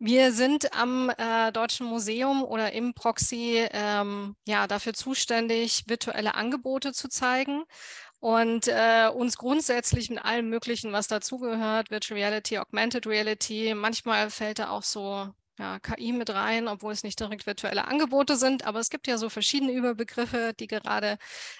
Wir sind am äh, Deutschen Museum oder im Proxy ähm, ja, dafür zuständig, virtuelle Angebote zu zeigen und äh, uns grundsätzlich mit allem Möglichen, was dazugehört, Virtual Reality, Augmented Reality, manchmal fällt da auch so ja, KI mit rein, obwohl es nicht direkt virtuelle Angebote sind. Aber es gibt ja so verschiedene Überbegriffe, die gerade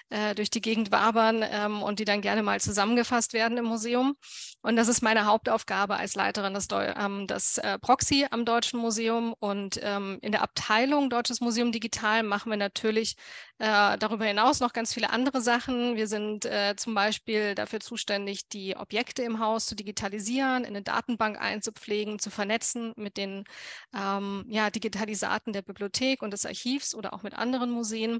äh, durch die Gegend wabern ähm, und die dann gerne mal zusammengefasst werden im Museum. Und das ist meine Hauptaufgabe als Leiterin des, Deu ähm, des äh, Proxy am Deutschen Museum. Und ähm, in der Abteilung Deutsches Museum Digital machen wir natürlich äh, darüber hinaus noch ganz viele andere Sachen. Wir sind äh, zum Beispiel dafür zuständig, die Objekte im Haus zu digitalisieren, in eine Datenbank einzupflegen, zu vernetzen mit den ähm, ja, Digitalisaten der Bibliothek und des Archivs oder auch mit anderen Museen.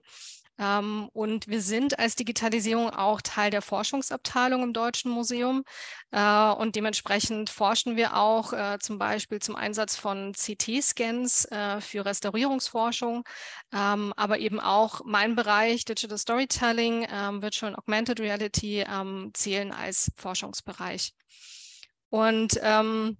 Ähm, und wir sind als Digitalisierung auch Teil der Forschungsabteilung im Deutschen Museum. Äh, und dementsprechend forschen wir auch äh, zum Beispiel zum Einsatz von CT-Scans äh, für Restaurierungsforschung. Ähm, aber eben auch mein Bereich Digital Storytelling, ähm, Virtual und Augmented Reality ähm, zählen als Forschungsbereich. Und ähm,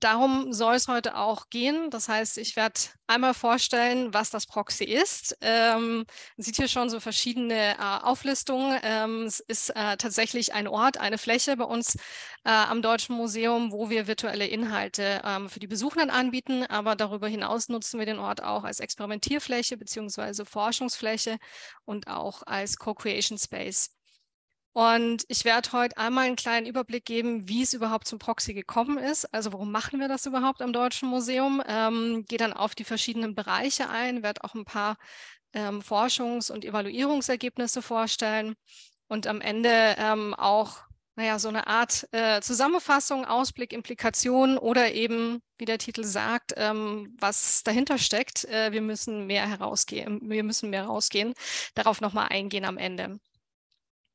darum soll es heute auch gehen. Das heißt, ich werde einmal vorstellen, was das Proxy ist. Ähm, sieht hier schon so verschiedene äh, Auflistungen. Ähm, es ist äh, tatsächlich ein Ort, eine Fläche bei uns äh, am Deutschen Museum, wo wir virtuelle Inhalte ähm, für die Besuchenden anbieten. Aber darüber hinaus nutzen wir den Ort auch als Experimentierfläche beziehungsweise Forschungsfläche und auch als Co-Creation Space. Und ich werde heute einmal einen kleinen Überblick geben, wie es überhaupt zum Proxy gekommen ist. Also warum machen wir das überhaupt am Deutschen Museum? Ähm, Gehe dann auf die verschiedenen Bereiche ein, werde auch ein paar ähm, Forschungs- und Evaluierungsergebnisse vorstellen und am Ende ähm, auch naja, so eine Art äh, Zusammenfassung, Ausblick, Implikation oder eben, wie der Titel sagt, ähm, was dahinter steckt. Äh, wir müssen mehr herausgehen, wir müssen mehr rausgehen, darauf nochmal eingehen am Ende.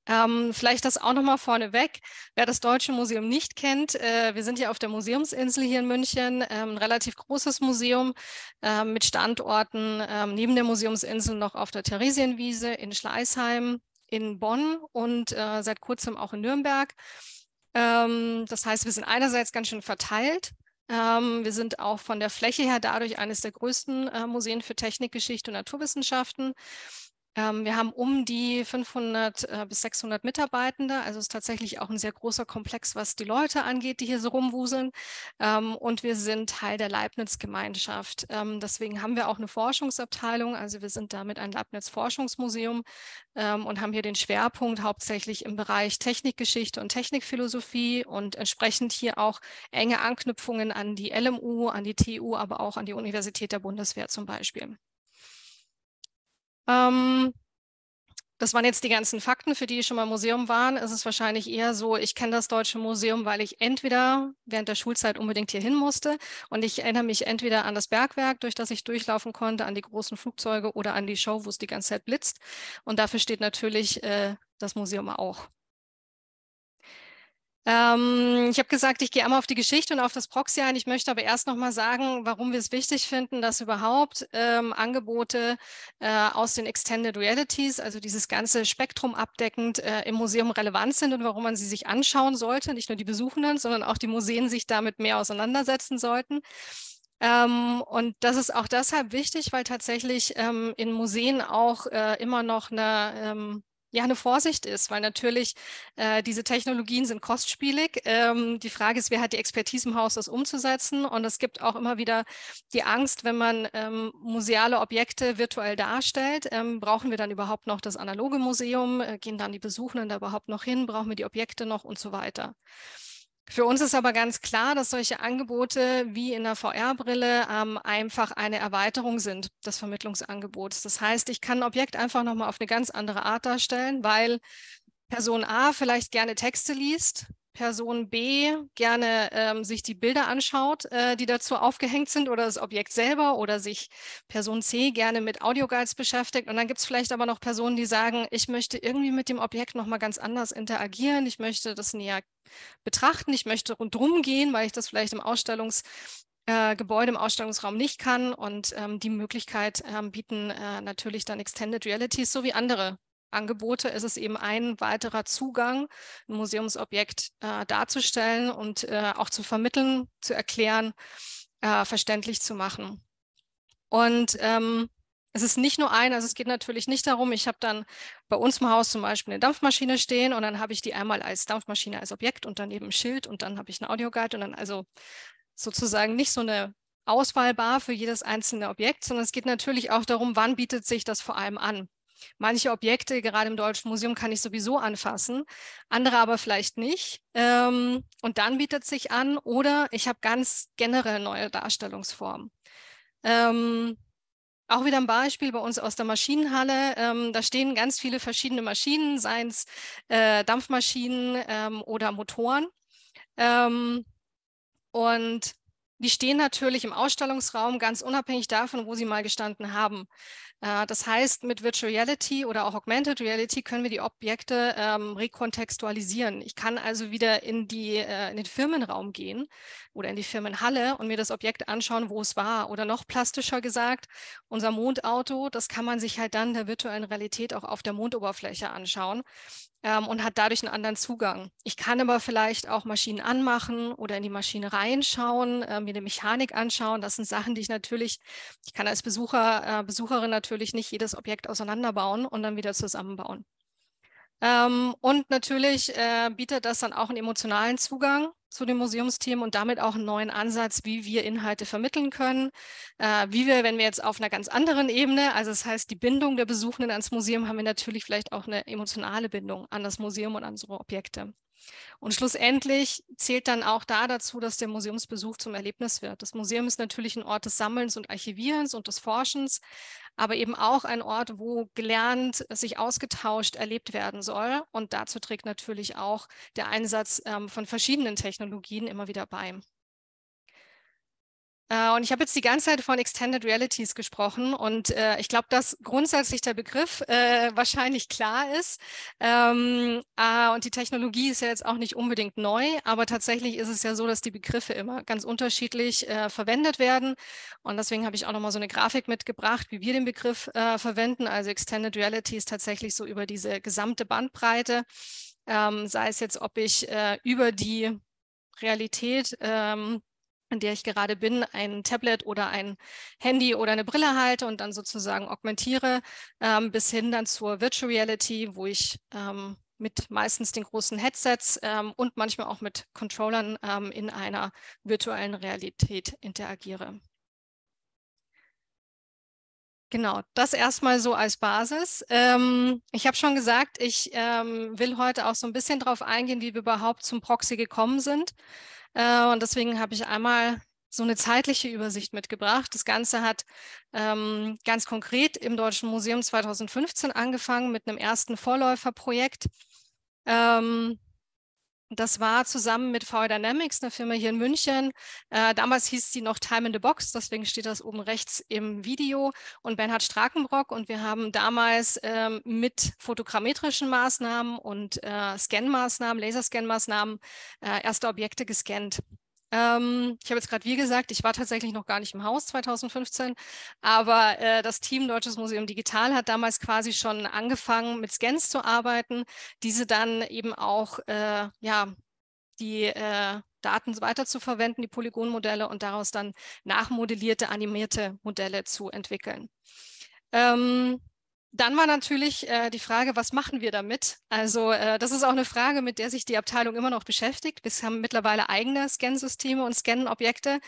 Ähm, vielleicht das auch nochmal vorneweg. Wer das Deutsche Museum nicht kennt, äh, wir sind ja auf der Museumsinsel hier in München, äh, ein relativ großes Museum äh, mit Standorten ähm, neben der Museumsinsel noch auf der Theresienwiese in Schleißheim, in Bonn und äh, seit kurzem auch in Nürnberg. Ähm, das heißt, wir sind einerseits ganz schön verteilt. Ähm, wir sind auch von der Fläche her dadurch eines der größten äh, Museen für Technikgeschichte und Naturwissenschaften. Ähm, wir haben um die 500 äh, bis 600 Mitarbeitende, also ist tatsächlich auch ein sehr großer Komplex, was die Leute angeht, die hier so rumwuseln. Ähm, und wir sind Teil der Leibniz-Gemeinschaft. Ähm, deswegen haben wir auch eine Forschungsabteilung, also wir sind damit ein Leibniz-Forschungsmuseum und haben hier den Schwerpunkt hauptsächlich im Bereich Technikgeschichte und Technikphilosophie und entsprechend hier auch enge Anknüpfungen an die LMU, an die TU, aber auch an die Universität der Bundeswehr zum Beispiel. Ähm, das waren jetzt die ganzen Fakten, für die ich schon mal im Museum war. Es Ist wahrscheinlich eher so, ich kenne das Deutsche Museum, weil ich entweder während der Schulzeit unbedingt hier hin musste und ich erinnere mich entweder an das Bergwerk, durch das ich durchlaufen konnte, an die großen Flugzeuge oder an die Show, wo es die ganze Zeit blitzt. Und dafür steht natürlich äh, das Museum auch. Ähm, ich habe gesagt, ich gehe einmal auf die Geschichte und auf das Proxy ein. Ich möchte aber erst nochmal sagen, warum wir es wichtig finden, dass überhaupt ähm, Angebote äh, aus den Extended Realities, also dieses ganze Spektrum abdeckend, äh, im Museum relevant sind und warum man sie sich anschauen sollte. Nicht nur die Besuchenden, sondern auch die Museen sich damit mehr auseinandersetzen sollten. Ähm, und das ist auch deshalb wichtig, weil tatsächlich ähm, in Museen auch äh, immer noch eine ähm, ja, eine Vorsicht ist, weil natürlich äh, diese Technologien sind kostspielig. Ähm, die Frage ist, wer hat die Expertise im Haus, das umzusetzen? Und es gibt auch immer wieder die Angst, wenn man ähm, museale Objekte virtuell darstellt, ähm, brauchen wir dann überhaupt noch das analoge Museum? Äh, gehen dann die Besuchenden da überhaupt noch hin? Brauchen wir die Objekte noch und so weiter? Für uns ist aber ganz klar, dass solche Angebote wie in der VR-Brille ähm, einfach eine Erweiterung sind des Vermittlungsangebots. Das heißt, ich kann ein Objekt einfach nochmal auf eine ganz andere Art darstellen, weil Person A vielleicht gerne Texte liest Person B gerne ähm, sich die Bilder anschaut, äh, die dazu aufgehängt sind oder das Objekt selber oder sich Person C gerne mit Audioguides beschäftigt. Und dann gibt es vielleicht aber noch Personen, die sagen, ich möchte irgendwie mit dem Objekt nochmal ganz anders interagieren, ich möchte das näher betrachten, ich möchte rundherum gehen, weil ich das vielleicht im Ausstellungs äh, Gebäude im Ausstellungsraum nicht kann und ähm, die Möglichkeit ähm, bieten äh, natürlich dann Extended Realities sowie andere Angebote ist es eben ein weiterer Zugang, ein Museumsobjekt äh, darzustellen und äh, auch zu vermitteln, zu erklären, äh, verständlich zu machen. Und ähm, es ist nicht nur ein, also es geht natürlich nicht darum, ich habe dann bei uns im Haus zum Beispiel eine Dampfmaschine stehen und dann habe ich die einmal als Dampfmaschine, als Objekt und daneben ein Schild und dann habe ich einen Audioguide und dann also sozusagen nicht so eine auswahlbar für jedes einzelne Objekt, sondern es geht natürlich auch darum, wann bietet sich das vor allem an. Manche Objekte, gerade im Deutschen Museum, kann ich sowieso anfassen, andere aber vielleicht nicht. Ähm, und dann bietet sich an, oder ich habe ganz generell neue Darstellungsformen. Ähm, auch wieder ein Beispiel bei uns aus der Maschinenhalle. Ähm, da stehen ganz viele verschiedene Maschinen, seien es äh, Dampfmaschinen ähm, oder Motoren. Ähm, und die stehen natürlich im Ausstellungsraum ganz unabhängig davon, wo sie mal gestanden haben. Äh, das heißt, mit Virtual Reality oder auch Augmented Reality können wir die Objekte ähm, rekontextualisieren. Ich kann also wieder in, die, äh, in den Firmenraum gehen oder in die Firmenhalle und mir das Objekt anschauen, wo es war. Oder noch plastischer gesagt, unser Mondauto, das kann man sich halt dann der virtuellen Realität auch auf der Mondoberfläche anschauen ähm, und hat dadurch einen anderen Zugang. Ich kann aber vielleicht auch Maschinen anmachen oder in die Maschine reinschauen, äh, mir die Mechanik anschauen. Das sind Sachen, die ich natürlich, ich kann als Besucher, äh, Besucherin natürlich nicht jedes Objekt auseinanderbauen und dann wieder zusammenbauen. Ähm, und natürlich äh, bietet das dann auch einen emotionalen Zugang zu dem Museumsteam und damit auch einen neuen Ansatz, wie wir Inhalte vermitteln können, äh, wie wir, wenn wir jetzt auf einer ganz anderen Ebene, also das heißt die Bindung der Besuchenden ans Museum, haben wir natürlich vielleicht auch eine emotionale Bindung an das Museum und an unsere Objekte. Und schlussendlich zählt dann auch da dazu, dass der Museumsbesuch zum Erlebnis wird. Das Museum ist natürlich ein Ort des Sammelns und Archivierens und des Forschens, aber eben auch ein Ort, wo gelernt, sich ausgetauscht, erlebt werden soll. Und dazu trägt natürlich auch der Einsatz ähm, von verschiedenen Technologien immer wieder bei. Äh, und ich habe jetzt die ganze Zeit von Extended Realities gesprochen und äh, ich glaube, dass grundsätzlich der Begriff äh, wahrscheinlich klar ist. Ähm, äh, und die Technologie ist ja jetzt auch nicht unbedingt neu, aber tatsächlich ist es ja so, dass die Begriffe immer ganz unterschiedlich äh, verwendet werden. Und deswegen habe ich auch nochmal so eine Grafik mitgebracht, wie wir den Begriff äh, verwenden. Also Extended Reality ist tatsächlich so über diese gesamte Bandbreite. Ähm, sei es jetzt, ob ich äh, über die Realität ähm, in der ich gerade bin, ein Tablet oder ein Handy oder eine Brille halte und dann sozusagen augmentiere, ähm, bis hin dann zur Virtual Reality, wo ich ähm, mit meistens den großen Headsets ähm, und manchmal auch mit Controllern ähm, in einer virtuellen Realität interagiere. Genau, das erstmal so als Basis. Ähm, ich habe schon gesagt, ich ähm, will heute auch so ein bisschen darauf eingehen, wie wir überhaupt zum Proxy gekommen sind. Äh, und deswegen habe ich einmal so eine zeitliche Übersicht mitgebracht. Das Ganze hat ähm, ganz konkret im Deutschen Museum 2015 angefangen mit einem ersten Vorläuferprojekt. Ähm, das war zusammen mit VW Dynamics, einer Firma hier in München. Äh, damals hieß sie noch Time in the Box, deswegen steht das oben rechts im Video. Und Bernhard Strakenbrock und wir haben damals ähm, mit fotogrammetrischen Maßnahmen und äh, Scanmaßnahmen, Laserscanmaßnahmen äh, erste Objekte gescannt. Ähm, ich habe jetzt gerade wie gesagt, ich war tatsächlich noch gar nicht im Haus 2015, aber äh, das Team Deutsches Museum Digital hat damals quasi schon angefangen, mit Scans zu arbeiten, diese dann eben auch äh, ja, die äh, Daten weiterzuverwenden, die Polygonmodelle und daraus dann nachmodellierte, animierte Modelle zu entwickeln. Ähm, dann war natürlich äh, die Frage, was machen wir damit? Also äh, das ist auch eine Frage, mit der sich die Abteilung immer noch beschäftigt. Wir haben mittlerweile eigene Scansysteme und scannen Objekte.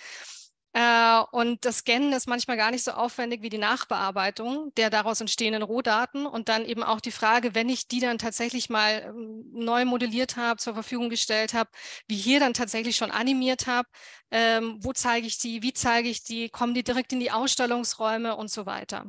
Äh, und das Scannen ist manchmal gar nicht so aufwendig wie die Nachbearbeitung der daraus entstehenden Rohdaten. Und dann eben auch die Frage, wenn ich die dann tatsächlich mal ähm, neu modelliert habe, zur Verfügung gestellt habe, wie hier dann tatsächlich schon animiert habe, ähm, wo zeige ich die, wie zeige ich die, kommen die direkt in die Ausstellungsräume und so weiter.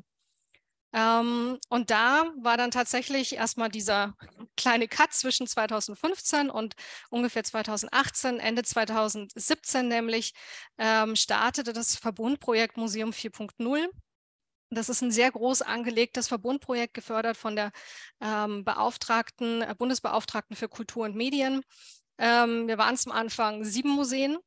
Ähm, und da war dann tatsächlich erstmal dieser kleine Cut zwischen 2015 und ungefähr 2018, Ende 2017 nämlich, ähm, startete das Verbundprojekt Museum 4.0. Das ist ein sehr groß angelegtes Verbundprojekt, gefördert von der ähm, Beauftragten, äh, Bundesbeauftragten für Kultur und Medien. Ähm, wir waren zum Anfang sieben Museen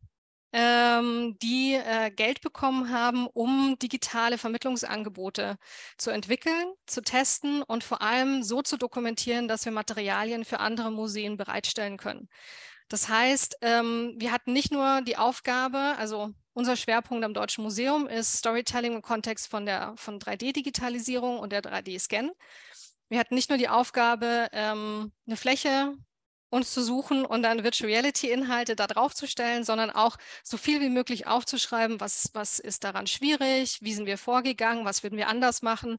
ähm, die äh, Geld bekommen haben, um digitale Vermittlungsangebote zu entwickeln, zu testen und vor allem so zu dokumentieren, dass wir Materialien für andere Museen bereitstellen können. Das heißt, ähm, wir hatten nicht nur die Aufgabe, also unser Schwerpunkt am Deutschen Museum ist Storytelling im Kontext von der von 3D-Digitalisierung und der 3D-Scan. Wir hatten nicht nur die Aufgabe, ähm, eine Fläche uns zu suchen und dann Virtual Reality-Inhalte da drauf zu stellen, sondern auch so viel wie möglich aufzuschreiben, was, was ist daran schwierig, wie sind wir vorgegangen, was würden wir anders machen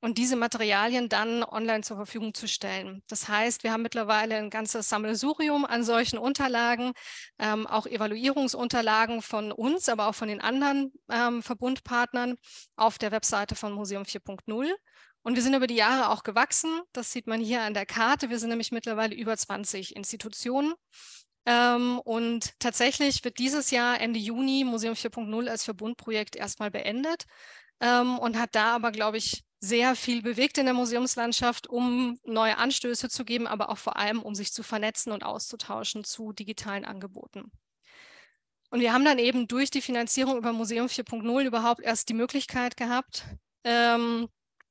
und diese Materialien dann online zur Verfügung zu stellen. Das heißt, wir haben mittlerweile ein ganzes Sammelsurium an solchen Unterlagen, ähm, auch Evaluierungsunterlagen von uns, aber auch von den anderen ähm, Verbundpartnern auf der Webseite von Museum 4.0 und wir sind über die Jahre auch gewachsen. Das sieht man hier an der Karte. Wir sind nämlich mittlerweile über 20 Institutionen. Ähm, und tatsächlich wird dieses Jahr Ende Juni Museum 4.0 als Verbundprojekt erstmal beendet ähm, und hat da aber, glaube ich, sehr viel bewegt in der Museumslandschaft, um neue Anstöße zu geben, aber auch vor allem, um sich zu vernetzen und auszutauschen zu digitalen Angeboten. Und wir haben dann eben durch die Finanzierung über Museum 4.0 überhaupt erst die Möglichkeit gehabt, ähm,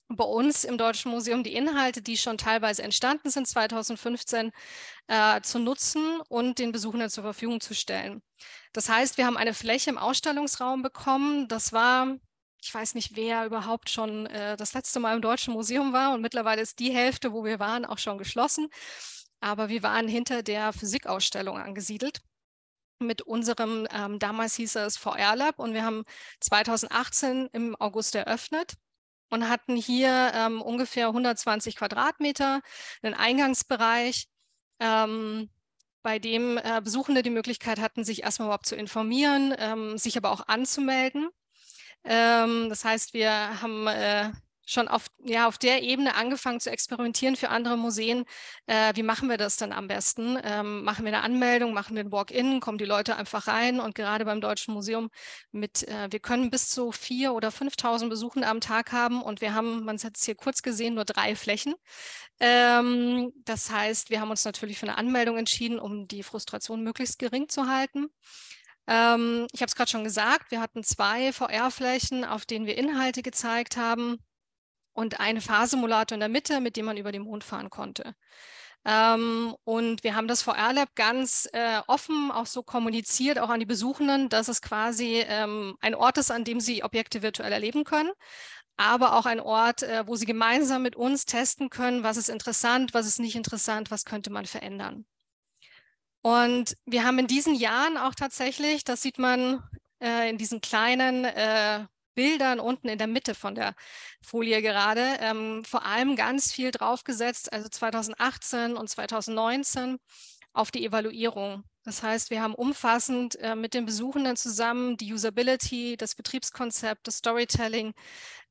bei uns im Deutschen Museum die Inhalte, die schon teilweise entstanden sind, 2015 äh, zu nutzen und den Besuchern zur Verfügung zu stellen. Das heißt, wir haben eine Fläche im Ausstellungsraum bekommen. Das war, ich weiß nicht, wer überhaupt schon äh, das letzte Mal im Deutschen Museum war und mittlerweile ist die Hälfte, wo wir waren, auch schon geschlossen. Aber wir waren hinter der Physikausstellung angesiedelt mit unserem, ähm, damals hieß es VR Lab und wir haben 2018 im August eröffnet und hatten hier ähm, ungefähr 120 Quadratmeter, einen Eingangsbereich, ähm, bei dem äh, Besuchende die Möglichkeit hatten, sich erstmal überhaupt zu informieren, ähm, sich aber auch anzumelden. Ähm, das heißt, wir haben äh, schon auf, ja, auf der Ebene angefangen zu experimentieren für andere Museen. Äh, wie machen wir das denn am besten? Ähm, machen wir eine Anmeldung, machen wir einen Walk-in, kommen die Leute einfach rein und gerade beim Deutschen Museum mit, äh, wir können bis zu vier oder 5.000 Besuchen am Tag haben und wir haben, man hat es hier kurz gesehen, nur drei Flächen. Ähm, das heißt, wir haben uns natürlich für eine Anmeldung entschieden, um die Frustration möglichst gering zu halten ähm, ich habe es gerade schon gesagt, wir hatten zwei VR-Flächen, auf denen wir Inhalte gezeigt haben und einen Fahrsimulator in der Mitte, mit dem man über den Mond fahren konnte. Ähm, und wir haben das VR Lab ganz äh, offen auch so kommuniziert, auch an die Besuchenden, dass es quasi ähm, ein Ort ist, an dem sie Objekte virtuell erleben können, aber auch ein Ort, äh, wo sie gemeinsam mit uns testen können, was ist interessant, was ist nicht interessant, was könnte man verändern. Und wir haben in diesen Jahren auch tatsächlich, das sieht man äh, in diesen kleinen äh, Bildern unten in der Mitte von der Folie gerade, ähm, vor allem ganz viel draufgesetzt, also 2018 und 2019 auf die Evaluierung. Das heißt, wir haben umfassend äh, mit den Besuchenden zusammen die Usability, das Betriebskonzept, das Storytelling,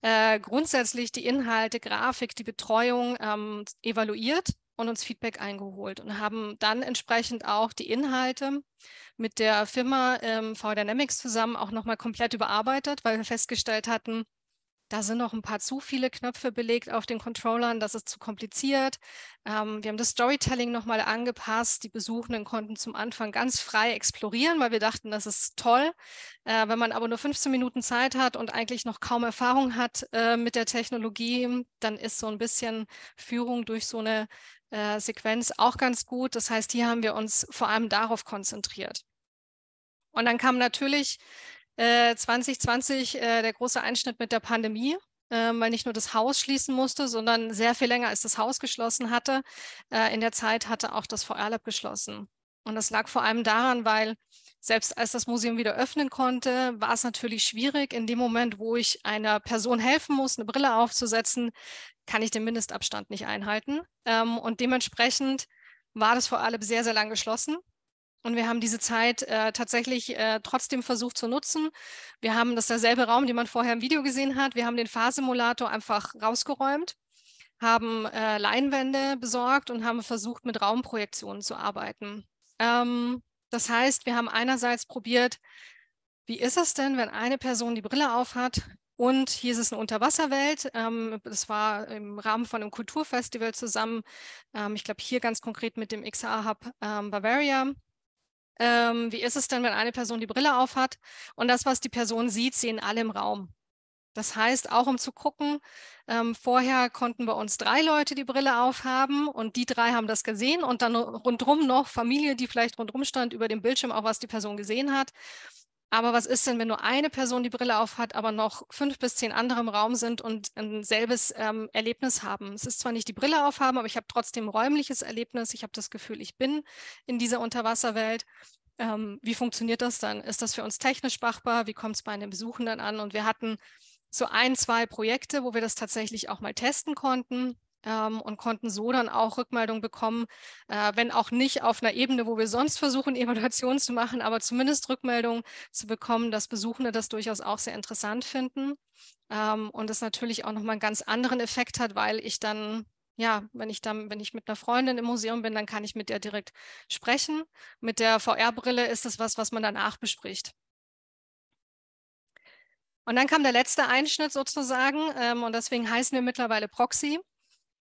äh, grundsätzlich die Inhalte, Grafik, die Betreuung ähm, evaluiert und uns Feedback eingeholt und haben dann entsprechend auch die Inhalte mit der Firma ähm, V-Dynamics zusammen auch nochmal komplett überarbeitet, weil wir festgestellt hatten, da sind noch ein paar zu viele Knöpfe belegt auf den Controllern, das ist zu kompliziert. Ähm, wir haben das Storytelling nochmal angepasst. Die Besuchenden konnten zum Anfang ganz frei explorieren, weil wir dachten, das ist toll. Äh, wenn man aber nur 15 Minuten Zeit hat und eigentlich noch kaum Erfahrung hat äh, mit der Technologie, dann ist so ein bisschen Führung durch so eine äh, Sequenz auch ganz gut. Das heißt, hier haben wir uns vor allem darauf konzentriert. Und dann kam natürlich äh, 2020 äh, der große Einschnitt mit der Pandemie ähm, weil nicht nur das Haus schließen musste, sondern sehr viel länger als das Haus geschlossen hatte. Äh, in der Zeit hatte auch das VR-Lab geschlossen. Und das lag vor allem daran, weil selbst als das Museum wieder öffnen konnte, war es natürlich schwierig. In dem Moment, wo ich einer Person helfen muss, eine Brille aufzusetzen, kann ich den Mindestabstand nicht einhalten. Ähm, und dementsprechend war das vor allem sehr, sehr lang geschlossen. Und wir haben diese Zeit äh, tatsächlich äh, trotzdem versucht zu nutzen. Wir haben das derselbe Raum, den man vorher im Video gesehen hat. Wir haben den Fahrsimulator einfach rausgeräumt, haben äh, Leinwände besorgt und haben versucht, mit Raumprojektionen zu arbeiten. Ähm, das heißt, wir haben einerseits probiert, wie ist es denn, wenn eine Person die Brille aufhat und hier ist es eine Unterwasserwelt. Ähm, das war im Rahmen von einem Kulturfestival zusammen. Ähm, ich glaube, hier ganz konkret mit dem XR-Hub ähm, Bavaria. Ähm, wie ist es denn, wenn eine Person die Brille aufhat und das, was die Person sieht, sehen alle im Raum? Das heißt, auch um zu gucken, ähm, vorher konnten bei uns drei Leute die Brille aufhaben und die drei haben das gesehen und dann rundherum noch Familie, die vielleicht rundherum stand, über dem Bildschirm auch, was die Person gesehen hat. Aber was ist denn, wenn nur eine Person die Brille aufhat, aber noch fünf bis zehn andere im Raum sind und ein selbes ähm, Erlebnis haben? Es ist zwar nicht die Brille aufhaben, aber ich habe trotzdem räumliches Erlebnis. Ich habe das Gefühl, ich bin in dieser Unterwasserwelt. Ähm, wie funktioniert das dann? Ist das für uns technisch machbar? Wie kommt es bei den Besuchenden an? Und wir hatten so ein, zwei Projekte, wo wir das tatsächlich auch mal testen konnten ähm, und konnten so dann auch Rückmeldung bekommen, äh, wenn auch nicht auf einer Ebene, wo wir sonst versuchen, Evaluationen zu machen, aber zumindest Rückmeldungen zu bekommen, dass Besuchende das durchaus auch sehr interessant finden ähm, und das natürlich auch nochmal einen ganz anderen Effekt hat, weil ich dann ja, wenn ich dann, wenn ich mit einer Freundin im Museum bin, dann kann ich mit der direkt sprechen. Mit der VR-Brille ist das was, was man danach bespricht. Und dann kam der letzte Einschnitt sozusagen ähm, und deswegen heißen wir mittlerweile Proxy.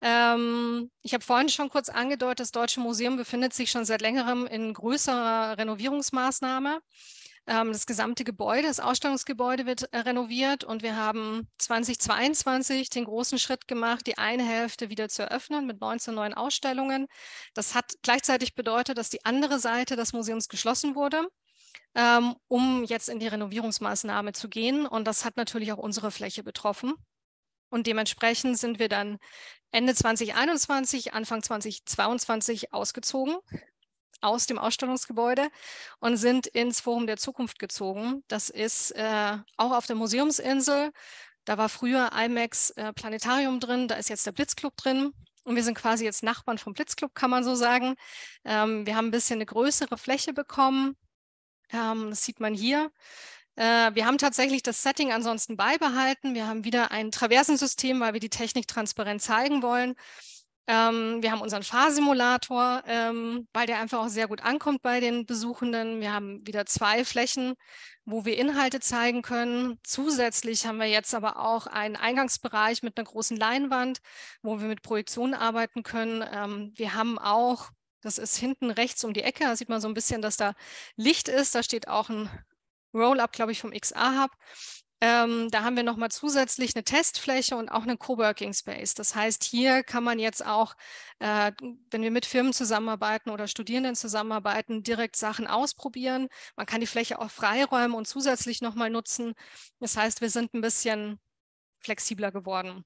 Ähm, ich habe vorhin schon kurz angedeutet, das Deutsche Museum befindet sich schon seit längerem in größerer Renovierungsmaßnahme. Ähm, das gesamte Gebäude, das Ausstellungsgebäude wird äh, renoviert und wir haben 2022 den großen Schritt gemacht, die eine Hälfte wieder zu eröffnen mit 19 neuen Ausstellungen. Das hat gleichzeitig bedeutet, dass die andere Seite des Museums geschlossen wurde ähm, um jetzt in die Renovierungsmaßnahme zu gehen. Und das hat natürlich auch unsere Fläche betroffen. Und dementsprechend sind wir dann Ende 2021, Anfang 2022 ausgezogen aus dem Ausstellungsgebäude und sind ins Forum der Zukunft gezogen. Das ist äh, auch auf der Museumsinsel. Da war früher IMAX äh, Planetarium drin, da ist jetzt der Blitzclub drin. Und wir sind quasi jetzt Nachbarn vom Blitzclub, kann man so sagen. Ähm, wir haben ein bisschen eine größere Fläche bekommen, ähm, das sieht man hier. Äh, wir haben tatsächlich das Setting ansonsten beibehalten. Wir haben wieder ein Traversensystem, weil wir die Technik transparent zeigen wollen. Ähm, wir haben unseren Fahrsimulator, ähm, weil der einfach auch sehr gut ankommt bei den Besuchenden. Wir haben wieder zwei Flächen, wo wir Inhalte zeigen können. Zusätzlich haben wir jetzt aber auch einen Eingangsbereich mit einer großen Leinwand, wo wir mit Projektionen arbeiten können. Ähm, wir haben auch das ist hinten rechts um die Ecke. Da sieht man so ein bisschen, dass da Licht ist. Da steht auch ein Roll-up, glaube ich, vom XA-Hub. Ähm, da haben wir nochmal zusätzlich eine Testfläche und auch einen Coworking Space. Das heißt, hier kann man jetzt auch, äh, wenn wir mit Firmen zusammenarbeiten oder Studierenden zusammenarbeiten, direkt Sachen ausprobieren. Man kann die Fläche auch freiräumen und zusätzlich nochmal nutzen. Das heißt, wir sind ein bisschen flexibler geworden.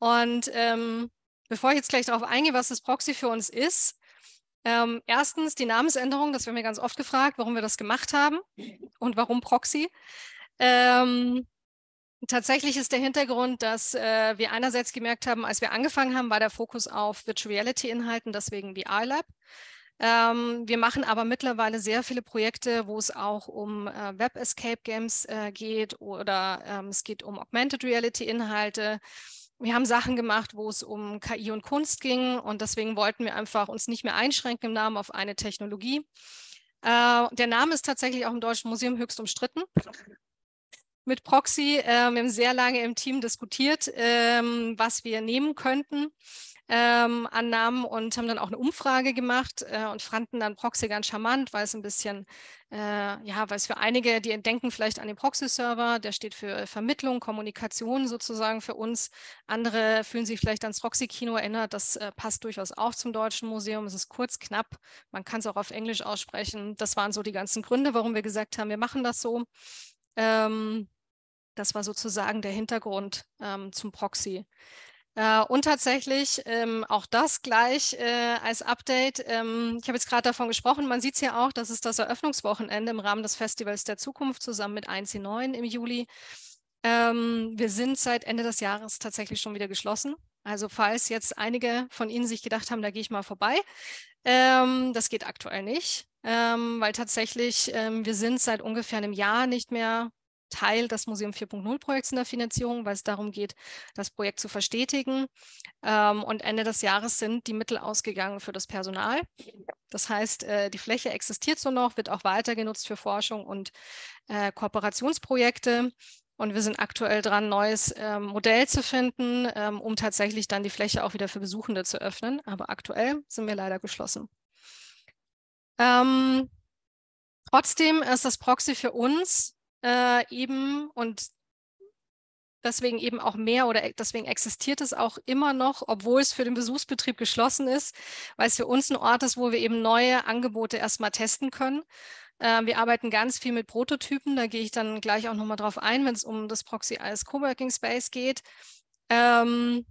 Und ähm, bevor ich jetzt gleich darauf eingehe, was das Proxy für uns ist, ähm, erstens die Namensänderung, das werden wir ganz oft gefragt, warum wir das gemacht haben und warum Proxy. Ähm, tatsächlich ist der Hintergrund, dass äh, wir einerseits gemerkt haben, als wir angefangen haben, war der Fokus auf Virtual Reality-Inhalten, deswegen VR Lab. Ähm, wir machen aber mittlerweile sehr viele Projekte, wo es auch um äh, Web Escape Games äh, geht oder ähm, es geht um Augmented Reality Inhalte wir haben Sachen gemacht, wo es um KI und Kunst ging und deswegen wollten wir einfach uns nicht mehr einschränken im Namen auf eine Technologie. Äh, der Name ist tatsächlich auch im Deutschen Museum höchst umstritten. Mit Proxy, äh, wir haben sehr lange im Team diskutiert, ähm, was wir nehmen könnten ähm, annahmen und haben dann auch eine Umfrage gemacht äh, und fanden dann Proxy ganz charmant, weil es ein bisschen, äh, ja, weil es für einige, die denken vielleicht an den Proxy-Server, der steht für Vermittlung, Kommunikation sozusagen für uns. Andere fühlen sich vielleicht ans proxy kino erinnert, das äh, passt durchaus auch zum Deutschen Museum. Es ist kurz, knapp, man kann es auch auf Englisch aussprechen. Das waren so die ganzen Gründe, warum wir gesagt haben, wir machen das so. Ähm, das war sozusagen der Hintergrund ähm, zum Proxy. Äh, und tatsächlich ähm, auch das gleich äh, als Update. Ähm, ich habe jetzt gerade davon gesprochen, man sieht es ja auch, das ist das Eröffnungswochenende im Rahmen des Festivals der Zukunft zusammen mit 1C9 im Juli. Ähm, wir sind seit Ende des Jahres tatsächlich schon wieder geschlossen. Also falls jetzt einige von Ihnen sich gedacht haben, da gehe ich mal vorbei, ähm, das geht aktuell nicht, ähm, weil tatsächlich ähm, wir sind seit ungefähr einem Jahr nicht mehr Teil des Museum 4.0-Projekts in der Finanzierung, weil es darum geht, das Projekt zu verstetigen. Ähm, und Ende des Jahres sind die Mittel ausgegangen für das Personal. Das heißt, äh, die Fläche existiert so noch, wird auch weiter genutzt für Forschung und äh, Kooperationsprojekte. Und wir sind aktuell dran, neues ähm, Modell zu finden, ähm, um tatsächlich dann die Fläche auch wieder für Besuchende zu öffnen. Aber aktuell sind wir leider geschlossen. Trotzdem ist das Proxy für uns äh, eben und deswegen eben auch mehr oder e, deswegen existiert es auch immer noch, obwohl es für den Besuchsbetrieb geschlossen ist, weil es für uns ein Ort ist, wo wir eben neue Angebote erstmal testen können. Ähm, wir arbeiten ganz viel mit Prototypen, da gehe ich dann gleich auch nochmal drauf ein, wenn es um das Proxy als Coworking Space geht. Ähm,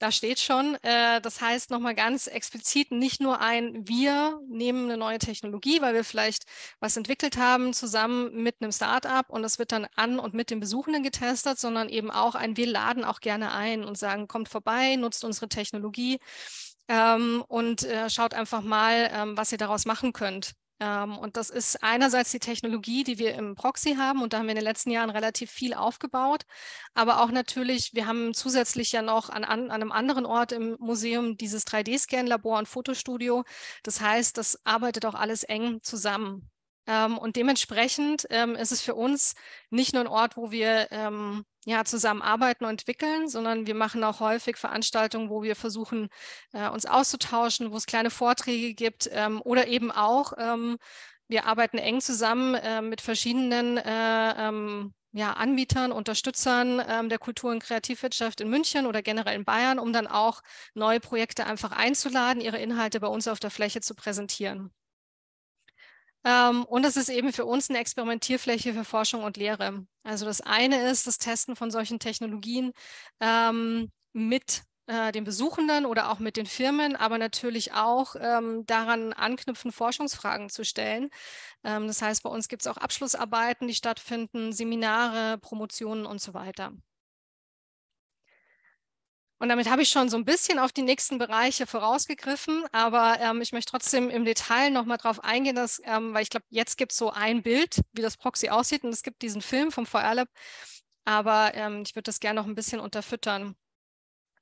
da steht schon. Äh, das heißt nochmal ganz explizit nicht nur ein, wir nehmen eine neue Technologie, weil wir vielleicht was entwickelt haben zusammen mit einem Startup und das wird dann an und mit den Besuchenden getestet, sondern eben auch ein, wir laden auch gerne ein und sagen, kommt vorbei, nutzt unsere Technologie ähm, und äh, schaut einfach mal, ähm, was ihr daraus machen könnt. Ähm, und das ist einerseits die Technologie, die wir im Proxy haben und da haben wir in den letzten Jahren relativ viel aufgebaut, aber auch natürlich, wir haben zusätzlich ja noch an, an einem anderen Ort im Museum dieses 3D-Scan-Labor und Fotostudio. Das heißt, das arbeitet auch alles eng zusammen. Ähm, und dementsprechend ähm, ist es für uns nicht nur ein Ort, wo wir ähm, ja, zusammenarbeiten und entwickeln, sondern wir machen auch häufig Veranstaltungen, wo wir versuchen, äh, uns auszutauschen, wo es kleine Vorträge gibt oder eben auch, wir arbeiten eng zusammen äh, mit verschiedenen äh, ja, Anbietern, Unterstützern ähm, der Kultur- und Kreativwirtschaft in München oder generell in Bayern, um dann auch neue Projekte einfach einzuladen, ihre Inhalte bei uns auf der Fläche zu präsentieren. Ähm, und es ist eben für uns eine Experimentierfläche für Forschung und Lehre. Also das eine ist das Testen von solchen Technologien ähm, mit äh, den Besuchenden oder auch mit den Firmen, aber natürlich auch ähm, daran anknüpfen, Forschungsfragen zu stellen. Ähm, das heißt, bei uns gibt es auch Abschlussarbeiten, die stattfinden, Seminare, Promotionen und so weiter. Und damit habe ich schon so ein bisschen auf die nächsten Bereiche vorausgegriffen, aber ähm, ich möchte trotzdem im Detail nochmal drauf eingehen, dass, ähm, weil ich glaube, jetzt gibt es so ein Bild, wie das Proxy aussieht und es gibt diesen Film vom VR Lab, aber ähm, ich würde das gerne noch ein bisschen unterfüttern.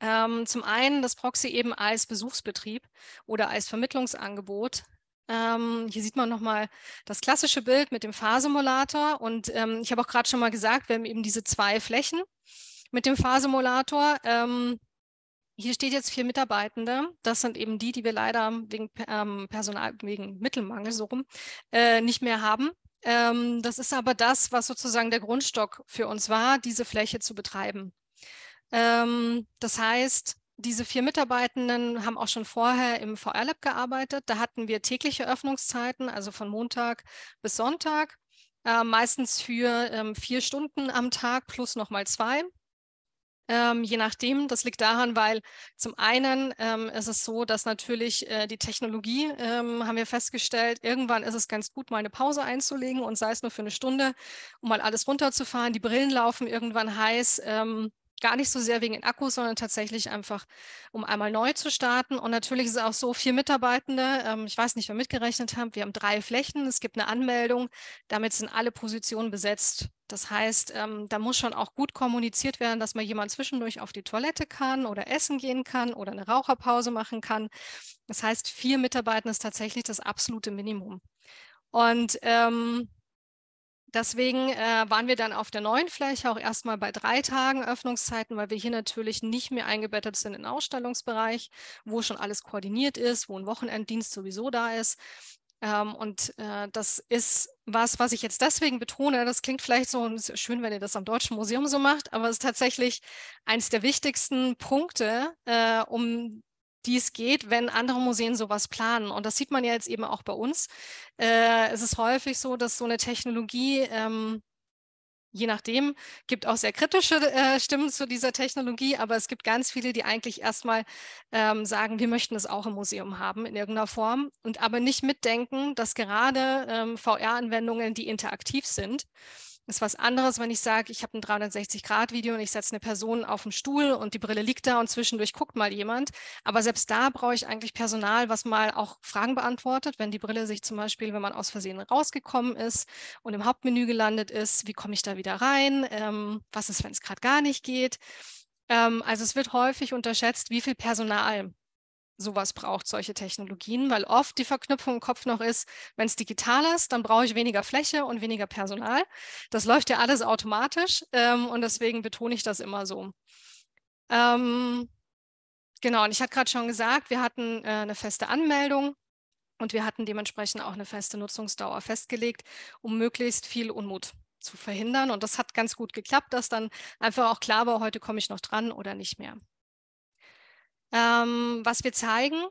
Ähm, zum einen das Proxy eben als Besuchsbetrieb oder als Vermittlungsangebot ähm, hier sieht man nochmal das klassische Bild mit dem Fahrsimulator. Und ähm, ich habe auch gerade schon mal gesagt, wir haben eben diese zwei Flächen mit dem Fahrsimulator. Ähm, hier steht jetzt vier Mitarbeitende. Das sind eben die, die wir leider wegen ähm, Personal, wegen Mittelmangel so rum, äh, nicht mehr haben. Ähm, das ist aber das, was sozusagen der Grundstock für uns war, diese Fläche zu betreiben. Ähm, das heißt, diese vier Mitarbeitenden haben auch schon vorher im VR Lab gearbeitet. Da hatten wir tägliche Öffnungszeiten, also von Montag bis Sonntag, äh, meistens für ähm, vier Stunden am Tag plus nochmal zwei ähm, je nachdem. Das liegt daran, weil zum einen ähm, ist es so, dass natürlich äh, die Technologie, ähm, haben wir festgestellt, irgendwann ist es ganz gut, mal eine Pause einzulegen und sei es nur für eine Stunde, um mal alles runterzufahren. Die Brillen laufen irgendwann heiß. ähm, Gar nicht so sehr wegen den Akkus, sondern tatsächlich einfach, um einmal neu zu starten. Und natürlich ist es auch so, vier Mitarbeitende, ähm, ich weiß nicht, wer mitgerechnet haben, wir haben drei Flächen, es gibt eine Anmeldung, damit sind alle Positionen besetzt. Das heißt, ähm, da muss schon auch gut kommuniziert werden, dass man jemand zwischendurch auf die Toilette kann oder essen gehen kann oder eine Raucherpause machen kann. Das heißt, vier Mitarbeiter ist tatsächlich das absolute Minimum. Und ähm, deswegen äh, waren wir dann auf der neuen Fläche auch erstmal bei drei Tagen Öffnungszeiten, weil wir hier natürlich nicht mehr eingebettet sind in den Ausstellungsbereich, wo schon alles koordiniert ist, wo ein Wochenenddienst sowieso da ist. Ähm, und äh, das ist was, was ich jetzt deswegen betone. Das klingt vielleicht so schön, wenn ihr das am Deutschen Museum so macht, aber es ist tatsächlich eines der wichtigsten Punkte, äh, um die es geht, wenn andere Museen sowas planen. Und das sieht man ja jetzt eben auch bei uns. Äh, es ist häufig so, dass so eine Technologie ähm, je nachdem, gibt auch sehr kritische äh, Stimmen zu dieser Technologie, aber es gibt ganz viele, die eigentlich erstmal ähm, sagen, wir möchten es auch im Museum haben in irgendeiner Form und aber nicht mitdenken, dass gerade ähm, VR-Anwendungen, die interaktiv sind, ist was anderes, wenn ich sage, ich habe ein 360-Grad-Video und ich setze eine Person auf den Stuhl und die Brille liegt da und zwischendurch guckt mal jemand. Aber selbst da brauche ich eigentlich Personal, was mal auch Fragen beantwortet, wenn die Brille sich zum Beispiel, wenn man aus Versehen rausgekommen ist und im Hauptmenü gelandet ist, wie komme ich da wieder rein? Ähm, was ist, wenn es gerade gar nicht geht? Ähm, also es wird häufig unterschätzt, wie viel Personal sowas braucht, solche Technologien, weil oft die Verknüpfung im Kopf noch ist, wenn es digital ist, dann brauche ich weniger Fläche und weniger Personal. Das läuft ja alles automatisch ähm, und deswegen betone ich das immer so. Ähm, genau, und ich hatte gerade schon gesagt, wir hatten äh, eine feste Anmeldung. Und wir hatten dementsprechend auch eine feste Nutzungsdauer festgelegt, um möglichst viel Unmut zu verhindern. Und das hat ganz gut geklappt, dass dann einfach auch klar war, heute komme ich noch dran oder nicht mehr. Ähm, was wir zeigen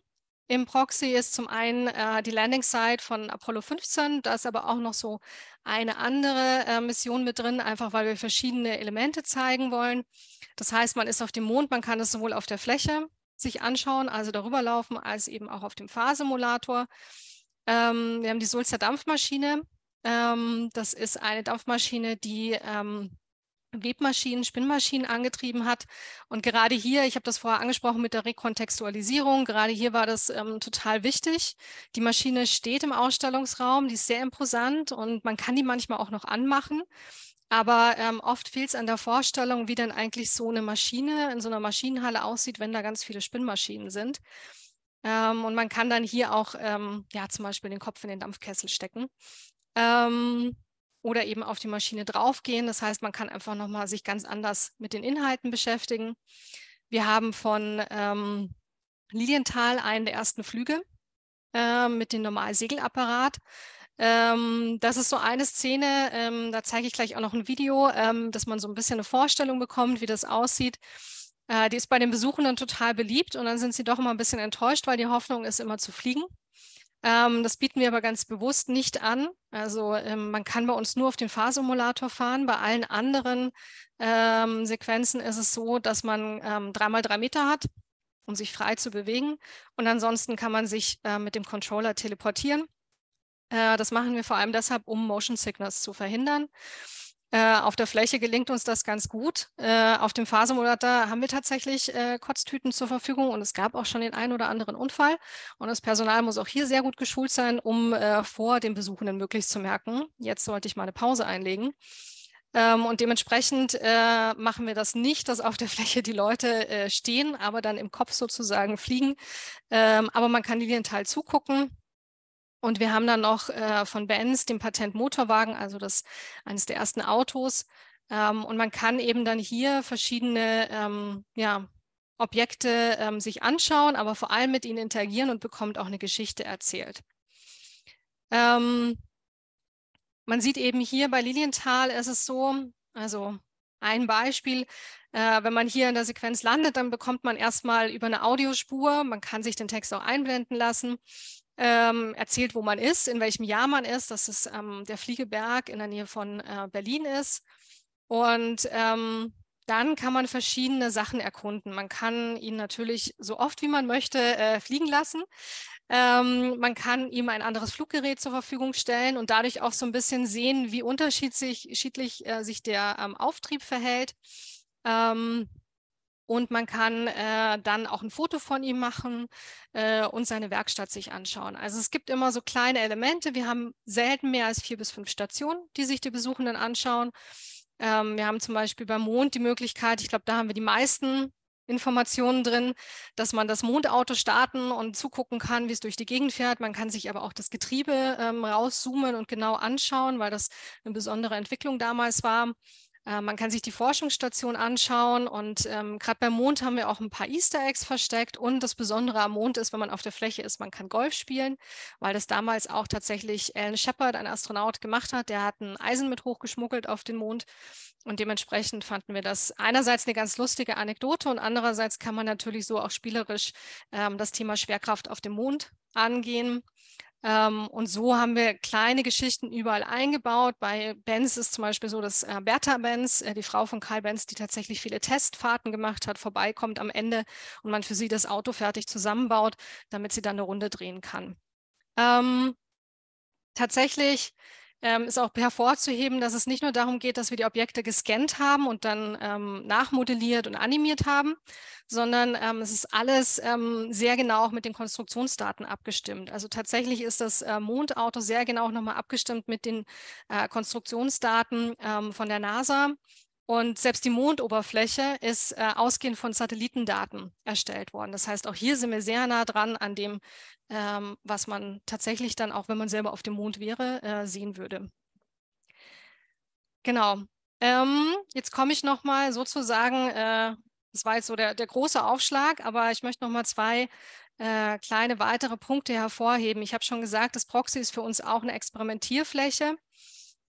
im Proxy ist zum einen äh, die Landing-Site von Apollo 15, da ist aber auch noch so eine andere äh, Mission mit drin, einfach weil wir verschiedene Elemente zeigen wollen. Das heißt, man ist auf dem Mond, man kann es sowohl auf der Fläche sich anschauen, also darüber laufen, als eben auch auf dem Fahrsimulator. Ähm, wir haben die Sulzer Dampfmaschine. Ähm, das ist eine Dampfmaschine, die ähm, Webmaschinen, Spinnmaschinen angetrieben hat. Und gerade hier, ich habe das vorher angesprochen mit der Rekontextualisierung, gerade hier war das ähm, total wichtig. Die Maschine steht im Ausstellungsraum, die ist sehr imposant und man kann die manchmal auch noch anmachen. Aber ähm, oft fehlt es an der Vorstellung, wie dann eigentlich so eine Maschine in so einer Maschinenhalle aussieht, wenn da ganz viele Spinnmaschinen sind. Ähm, und man kann dann hier auch ähm, ja, zum Beispiel den Kopf in den Dampfkessel stecken. Ähm, oder eben auf die Maschine draufgehen. Das heißt, man kann einfach nochmal sich ganz anders mit den Inhalten beschäftigen. Wir haben von ähm, Lilienthal einen der ersten Flüge äh, mit dem Normalsegelapparat. Ähm, das ist so eine Szene, ähm, da zeige ich gleich auch noch ein Video, ähm, dass man so ein bisschen eine Vorstellung bekommt, wie das aussieht. Äh, die ist bei den Besuchenden total beliebt und dann sind sie doch immer ein bisschen enttäuscht, weil die Hoffnung ist, immer zu fliegen. Ähm, das bieten wir aber ganz bewusst nicht an. Also ähm, man kann bei uns nur auf den Fahrsimulator fahren. Bei allen anderen ähm, Sequenzen ist es so, dass man 3x3 ähm, Meter hat, um sich frei zu bewegen. Und ansonsten kann man sich äh, mit dem Controller teleportieren. Äh, das machen wir vor allem deshalb, um Motion Sickness zu verhindern. Äh, auf der Fläche gelingt uns das ganz gut. Äh, auf dem Phasemoderator haben wir tatsächlich äh, Kotztüten zur Verfügung und es gab auch schon den einen oder anderen Unfall. Und das Personal muss auch hier sehr gut geschult sein, um äh, vor dem Besuchenden möglichst zu merken, jetzt sollte ich mal eine Pause einlegen. Ähm, und dementsprechend äh, machen wir das nicht, dass auf der Fläche die Leute stehen, aber dann im Kopf sozusagen fliegen. Ähm, aber man kann die den Teil zugucken und wir haben dann noch äh, von Benz den Patent Motorwagen, also das eines der ersten Autos. Ähm, und man kann eben dann hier verschiedene ähm, ja, Objekte ähm, sich anschauen, aber vor allem mit ihnen interagieren und bekommt auch eine Geschichte erzählt. Ähm, man sieht eben hier bei Lilienthal ist es so, also ein Beispiel, äh, wenn man hier in der Sequenz landet, dann bekommt man erstmal über eine Audiospur, man kann sich den Text auch einblenden lassen ähm, erzählt, wo man ist, in welchem Jahr man ist, dass es ähm, der Fliegeberg in der Nähe von äh, Berlin ist. Und ähm, dann kann man verschiedene Sachen erkunden. Man kann ihn natürlich so oft wie man möchte äh, fliegen lassen. Ähm, man kann ihm ein anderes Fluggerät zur Verfügung stellen und dadurch auch so ein bisschen sehen, wie unterschiedlich äh, sich der ähm, Auftrieb verhält. Ähm, und man kann äh, dann auch ein Foto von ihm machen äh, und seine Werkstatt sich anschauen. Also es gibt immer so kleine Elemente. Wir haben selten mehr als vier bis fünf Stationen, die sich die Besuchenden anschauen. Ähm, wir haben zum Beispiel beim Mond die Möglichkeit, ich glaube, da haben wir die meisten Informationen drin, dass man das Mondauto starten und zugucken kann, wie es durch die Gegend fährt. Man kann sich aber auch das Getriebe ähm, rauszoomen und genau anschauen, weil das eine besondere Entwicklung damals war. Äh, man kann sich die Forschungsstation anschauen und ähm, gerade beim Mond haben wir auch ein paar Easter Eggs versteckt. Und das Besondere am Mond ist, wenn man auf der Fläche ist, man kann Golf spielen, weil das damals auch tatsächlich Alan Shepard, ein Astronaut, gemacht hat. Der hat ein Eisen mit hochgeschmuggelt auf den Mond. Und dementsprechend fanden wir das einerseits eine ganz lustige Anekdote und andererseits kann man natürlich so auch spielerisch ähm, das Thema Schwerkraft auf dem Mond angehen. Ähm, und so haben wir kleine Geschichten überall eingebaut. Bei Benz ist zum Beispiel so, dass äh, Bertha Benz, äh, die Frau von Karl Benz, die tatsächlich viele Testfahrten gemacht hat, vorbeikommt am Ende und man für sie das Auto fertig zusammenbaut, damit sie dann eine Runde drehen kann. Ähm, tatsächlich ähm, ist auch hervorzuheben, dass es nicht nur darum geht, dass wir die Objekte gescannt haben und dann ähm, nachmodelliert und animiert haben, sondern ähm, es ist alles ähm, sehr genau auch mit den Konstruktionsdaten abgestimmt. Also tatsächlich ist das äh, Mondauto sehr genau nochmal abgestimmt mit den äh, Konstruktionsdaten ähm, von der NASA und selbst die Mondoberfläche ist äh, ausgehend von Satellitendaten erstellt worden. Das heißt, auch hier sind wir sehr nah dran an dem, ähm, was man tatsächlich dann auch, wenn man selber auf dem Mond wäre, äh, sehen würde. Genau. Ähm, jetzt komme ich nochmal sozusagen, äh, das war jetzt so der, der große Aufschlag, aber ich möchte nochmal zwei äh, kleine weitere Punkte hervorheben. Ich habe schon gesagt, das Proxy ist für uns auch eine Experimentierfläche.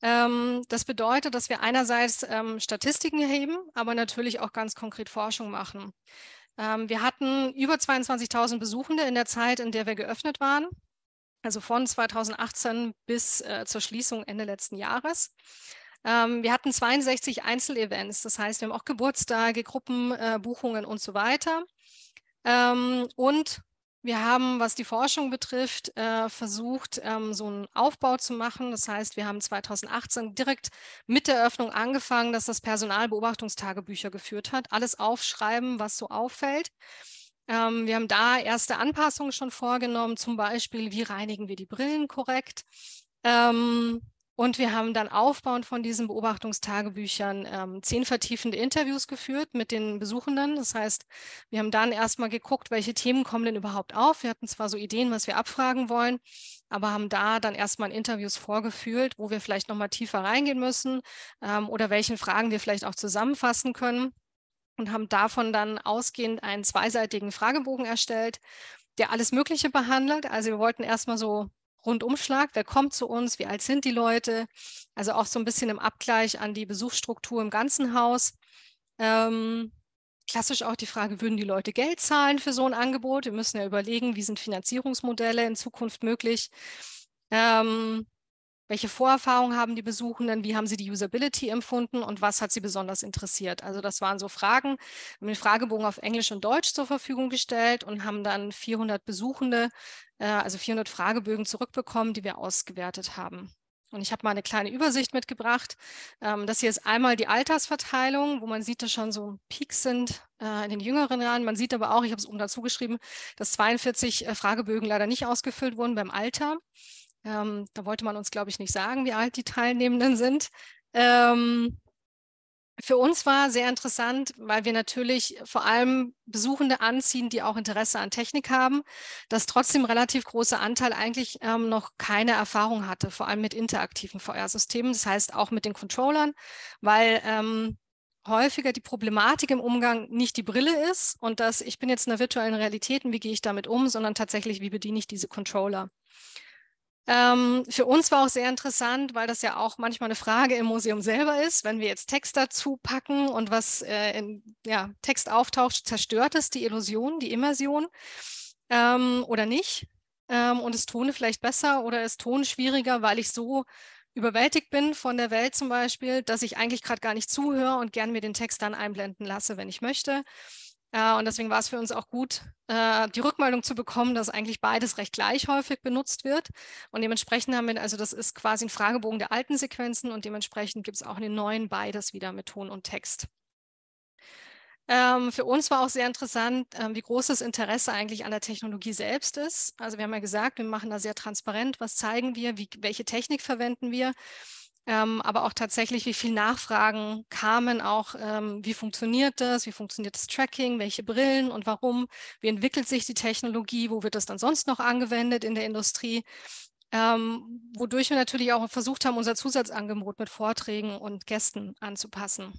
Ähm, das bedeutet, dass wir einerseits ähm, Statistiken erheben, aber natürlich auch ganz konkret Forschung machen. Ähm, wir hatten über 22.000 Besuchende in der Zeit, in der wir geöffnet waren, also von 2018 bis äh, zur Schließung Ende letzten Jahres wir hatten 62 Einzelevents, das heißt, wir haben auch Geburtstage, Gruppenbuchungen äh, und so weiter. Ähm, und wir haben, was die Forschung betrifft, äh, versucht, ähm, so einen Aufbau zu machen. Das heißt, wir haben 2018 direkt mit der Öffnung angefangen, dass das Personal Beobachtungstagebücher geführt hat. Alles aufschreiben, was so auffällt. Ähm, wir haben da erste Anpassungen schon vorgenommen, zum Beispiel, wie reinigen wir die Brillen korrekt? Ähm, und wir haben dann aufbauend von diesen Beobachtungstagebüchern ähm, zehn vertiefende Interviews geführt mit den Besuchenden. Das heißt, wir haben dann erstmal geguckt, welche Themen kommen denn überhaupt auf. Wir hatten zwar so Ideen, was wir abfragen wollen, aber haben da dann erstmal Interviews vorgefühlt, wo wir vielleicht nochmal tiefer reingehen müssen ähm, oder welchen Fragen wir vielleicht auch zusammenfassen können und haben davon dann ausgehend einen zweiseitigen Fragebogen erstellt, der alles Mögliche behandelt. Also wir wollten erstmal so Rundumschlag, wer kommt zu uns, wie alt sind die Leute, also auch so ein bisschen im Abgleich an die Besuchsstruktur im ganzen Haus. Ähm, klassisch auch die Frage, würden die Leute Geld zahlen für so ein Angebot? Wir müssen ja überlegen, wie sind Finanzierungsmodelle in Zukunft möglich. Ähm, welche Vorerfahrungen haben die Besuchenden, wie haben sie die Usability empfunden und was hat sie besonders interessiert. Also das waren so Fragen, Wir haben den Fragebogen auf Englisch und Deutsch zur Verfügung gestellt und haben dann 400 Besuchende, äh, also 400 Fragebögen zurückbekommen, die wir ausgewertet haben. Und ich habe mal eine kleine Übersicht mitgebracht. Ähm, das hier ist einmal die Altersverteilung, wo man sieht, dass schon so Peaks sind äh, in den jüngeren Jahren. Man sieht aber auch, ich habe es oben dazu geschrieben, dass 42 äh, Fragebögen leider nicht ausgefüllt wurden beim Alter. Ähm, da wollte man uns, glaube ich, nicht sagen, wie alt die Teilnehmenden sind. Ähm, für uns war sehr interessant, weil wir natürlich vor allem Besuchende anziehen, die auch Interesse an Technik haben, dass trotzdem relativ großer Anteil eigentlich ähm, noch keine Erfahrung hatte, vor allem mit interaktiven VR-Systemen, das heißt auch mit den Controllern, weil ähm, häufiger die Problematik im Umgang nicht die Brille ist und dass ich bin jetzt in der virtuellen Realität und wie gehe ich damit um, sondern tatsächlich, wie bediene ich diese Controller. Ähm, für uns war auch sehr interessant, weil das ja auch manchmal eine Frage im Museum selber ist, wenn wir jetzt Text dazu packen und was äh, in ja, Text auftaucht, zerstört es die Illusion, die Immersion ähm, oder nicht. Ähm, und ist Tone vielleicht besser oder ist Ton schwieriger, weil ich so überwältigt bin von der Welt zum Beispiel, dass ich eigentlich gerade gar nicht zuhöre und gerne mir den Text dann einblenden lasse, wenn ich möchte. Äh, und deswegen war es für uns auch gut, äh, die Rückmeldung zu bekommen, dass eigentlich beides recht gleich häufig benutzt wird. Und dementsprechend haben wir, also das ist quasi ein Fragebogen der alten Sequenzen und dementsprechend gibt es auch einen neuen beides wieder mit Ton und Text. Ähm, für uns war auch sehr interessant, ähm, wie groß das Interesse eigentlich an der Technologie selbst ist. Also wir haben ja gesagt, wir machen da sehr transparent, was zeigen wir, wie, welche Technik verwenden wir ähm, aber auch tatsächlich, wie viele Nachfragen kamen, auch ähm, wie funktioniert das, wie funktioniert das Tracking, welche Brillen und warum, wie entwickelt sich die Technologie, wo wird das dann sonst noch angewendet in der Industrie. Ähm, wodurch wir natürlich auch versucht haben, unser Zusatzangebot mit Vorträgen und Gästen anzupassen.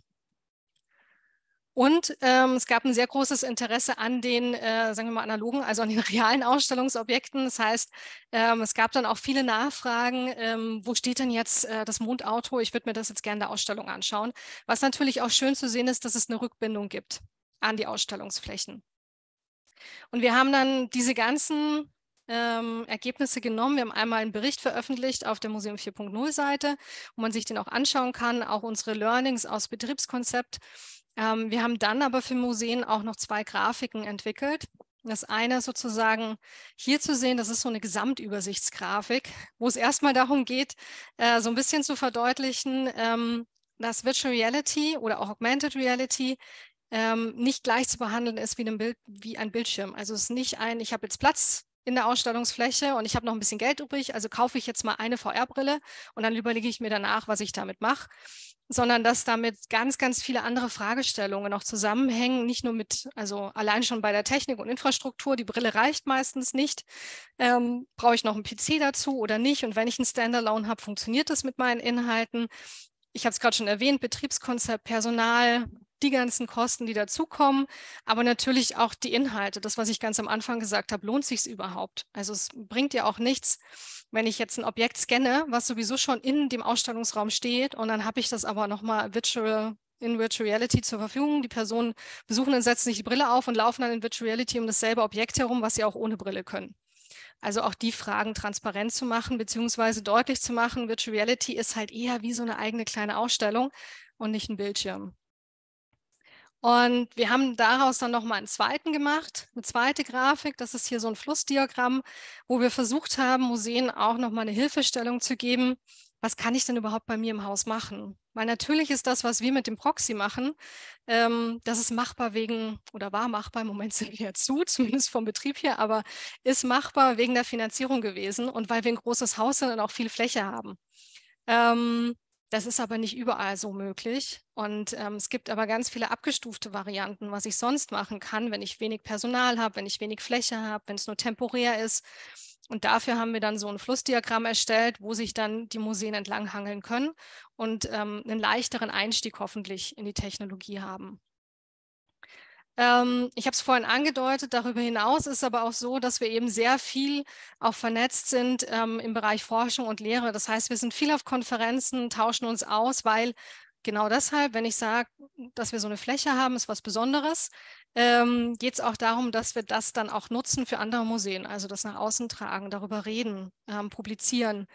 Und ähm, es gab ein sehr großes Interesse an den, äh, sagen wir mal, analogen, also an den realen Ausstellungsobjekten. Das heißt, ähm, es gab dann auch viele Nachfragen, ähm, wo steht denn jetzt äh, das Mondauto? Ich würde mir das jetzt gerne in der Ausstellung anschauen. Was natürlich auch schön zu sehen ist, dass es eine Rückbindung gibt an die Ausstellungsflächen. Und wir haben dann diese ganzen ähm, Ergebnisse genommen. Wir haben einmal einen Bericht veröffentlicht auf der Museum 4.0 Seite, wo man sich den auch anschauen kann, auch unsere Learnings aus Betriebskonzept ähm, wir haben dann aber für Museen auch noch zwei Grafiken entwickelt. Das eine sozusagen hier zu sehen, das ist so eine Gesamtübersichtsgrafik, wo es erstmal darum geht, äh, so ein bisschen zu verdeutlichen, ähm, dass Virtual Reality oder auch Augmented Reality ähm, nicht gleich zu behandeln ist wie ein, Bild, wie ein Bildschirm. Also es ist nicht ein, ich habe jetzt Platz in der Ausstellungsfläche und ich habe noch ein bisschen Geld übrig, also kaufe ich jetzt mal eine VR-Brille und dann überlege ich mir danach, was ich damit mache, sondern dass damit ganz, ganz viele andere Fragestellungen auch zusammenhängen, nicht nur mit, also allein schon bei der Technik und Infrastruktur, die Brille reicht meistens nicht, ähm, brauche ich noch einen PC dazu oder nicht und wenn ich einen Standalone habe, funktioniert das mit meinen Inhalten. Ich habe es gerade schon erwähnt, Betriebskonzept, Personal, die ganzen Kosten, die dazukommen, aber natürlich auch die Inhalte. Das, was ich ganz am Anfang gesagt habe, lohnt sich es überhaupt? Also es bringt ja auch nichts, wenn ich jetzt ein Objekt scanne, was sowieso schon in dem Ausstellungsraum steht und dann habe ich das aber nochmal virtual in Virtual Reality zur Verfügung. Die Personen besuchen dann, setzen sich die Brille auf und laufen dann in Virtual Reality um dasselbe Objekt herum, was sie auch ohne Brille können. Also auch die Fragen transparent zu machen, beziehungsweise deutlich zu machen, Virtual Reality ist halt eher wie so eine eigene kleine Ausstellung und nicht ein Bildschirm. Und wir haben daraus dann nochmal einen zweiten gemacht, eine zweite Grafik. Das ist hier so ein Flussdiagramm, wo wir versucht haben, Museen auch nochmal eine Hilfestellung zu geben. Was kann ich denn überhaupt bei mir im Haus machen? Weil natürlich ist das, was wir mit dem Proxy machen, ähm, das ist machbar wegen, oder war machbar, im Moment sind wir ja zu, zumindest vom Betrieb hier, aber ist machbar wegen der Finanzierung gewesen und weil wir ein großes Haus sind und auch viel Fläche haben. Ähm, das ist aber nicht überall so möglich. Und ähm, es gibt aber ganz viele abgestufte Varianten, was ich sonst machen kann, wenn ich wenig Personal habe, wenn ich wenig Fläche habe, wenn es nur temporär ist. Und dafür haben wir dann so ein Flussdiagramm erstellt, wo sich dann die Museen entlanghangeln können und ähm, einen leichteren Einstieg hoffentlich in die Technologie haben. Ähm, ich habe es vorhin angedeutet, darüber hinaus ist aber auch so, dass wir eben sehr viel auch vernetzt sind ähm, im Bereich Forschung und Lehre. Das heißt, wir sind viel auf Konferenzen, tauschen uns aus, weil genau deshalb, wenn ich sage, dass wir so eine Fläche haben, ist was Besonderes, ähm, geht es auch darum, dass wir das dann auch nutzen für andere Museen, also das nach außen tragen, darüber reden, ähm, publizieren.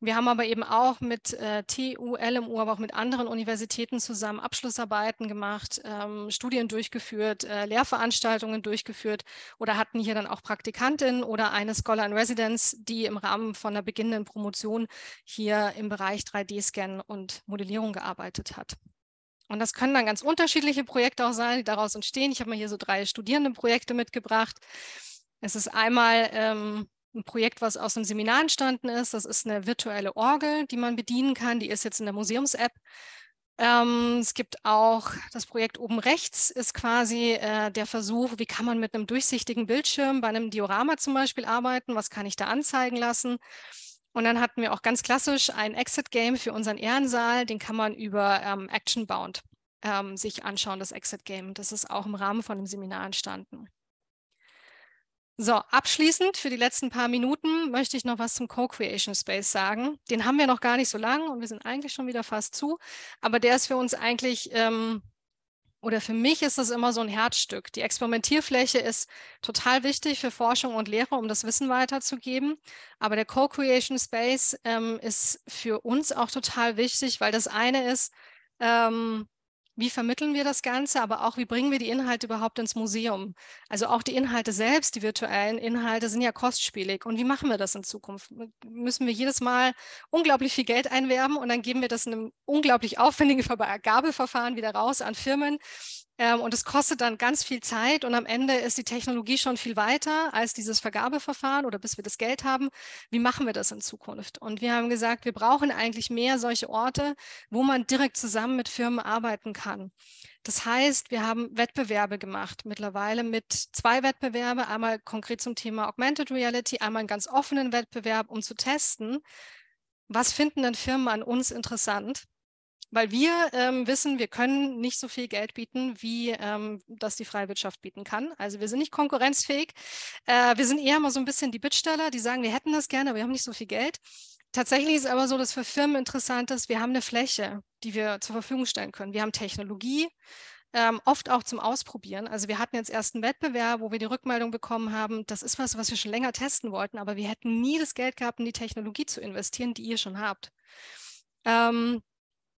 Wir haben aber eben auch mit äh, TU, LMU, aber auch mit anderen Universitäten zusammen Abschlussarbeiten gemacht, ähm, Studien durchgeführt, äh, Lehrveranstaltungen durchgeführt oder hatten hier dann auch Praktikantinnen oder eine Scholar in Residence, die im Rahmen von einer beginnenden Promotion hier im Bereich 3D-Scan und Modellierung gearbeitet hat. Und das können dann ganz unterschiedliche Projekte auch sein, die daraus entstehen. Ich habe mal hier so drei Studierendenprojekte mitgebracht. Es ist einmal ähm, ein Projekt, was aus einem Seminar entstanden ist. Das ist eine virtuelle Orgel, die man bedienen kann. Die ist jetzt in der Museums-App. Ähm, es gibt auch das Projekt oben rechts, ist quasi äh, der Versuch, wie kann man mit einem durchsichtigen Bildschirm bei einem Diorama zum Beispiel arbeiten, was kann ich da anzeigen lassen. Und dann hatten wir auch ganz klassisch ein Exit-Game für unseren Ehrensaal, den kann man über ähm, Actionbound ähm, sich anschauen, das Exit-Game. Das ist auch im Rahmen von einem Seminar entstanden. So, abschließend für die letzten paar Minuten möchte ich noch was zum Co-Creation Space sagen. Den haben wir noch gar nicht so lange und wir sind eigentlich schon wieder fast zu, aber der ist für uns eigentlich ähm, oder für mich ist das immer so ein Herzstück. Die Experimentierfläche ist total wichtig für Forschung und Lehre, um das Wissen weiterzugeben. Aber der Co-Creation Space ähm, ist für uns auch total wichtig, weil das eine ist, ähm, wie vermitteln wir das Ganze, aber auch, wie bringen wir die Inhalte überhaupt ins Museum? Also auch die Inhalte selbst, die virtuellen Inhalte, sind ja kostspielig. Und wie machen wir das in Zukunft? Müssen wir jedes Mal unglaublich viel Geld einwerben und dann geben wir das in einem unglaublich aufwendigen Vergabeverfahren wieder raus an Firmen, ähm, und es kostet dann ganz viel Zeit und am Ende ist die Technologie schon viel weiter als dieses Vergabeverfahren oder bis wir das Geld haben. Wie machen wir das in Zukunft? Und wir haben gesagt, wir brauchen eigentlich mehr solche Orte, wo man direkt zusammen mit Firmen arbeiten kann. Das heißt, wir haben Wettbewerbe gemacht, mittlerweile mit zwei Wettbewerbe, einmal konkret zum Thema Augmented Reality, einmal einen ganz offenen Wettbewerb, um zu testen, was finden denn Firmen an uns interessant weil wir ähm, wissen, wir können nicht so viel Geld bieten, wie ähm, das die Freiwirtschaft bieten kann. Also wir sind nicht konkurrenzfähig. Äh, wir sind eher mal so ein bisschen die Bittsteller, die sagen, wir hätten das gerne, aber wir haben nicht so viel Geld. Tatsächlich ist es aber so, dass für Firmen interessant ist, wir haben eine Fläche, die wir zur Verfügung stellen können. Wir haben Technologie, ähm, oft auch zum Ausprobieren. Also wir hatten jetzt erst einen Wettbewerb, wo wir die Rückmeldung bekommen haben, das ist was, was wir schon länger testen wollten, aber wir hätten nie das Geld gehabt, in die Technologie zu investieren, die ihr schon habt. Ähm,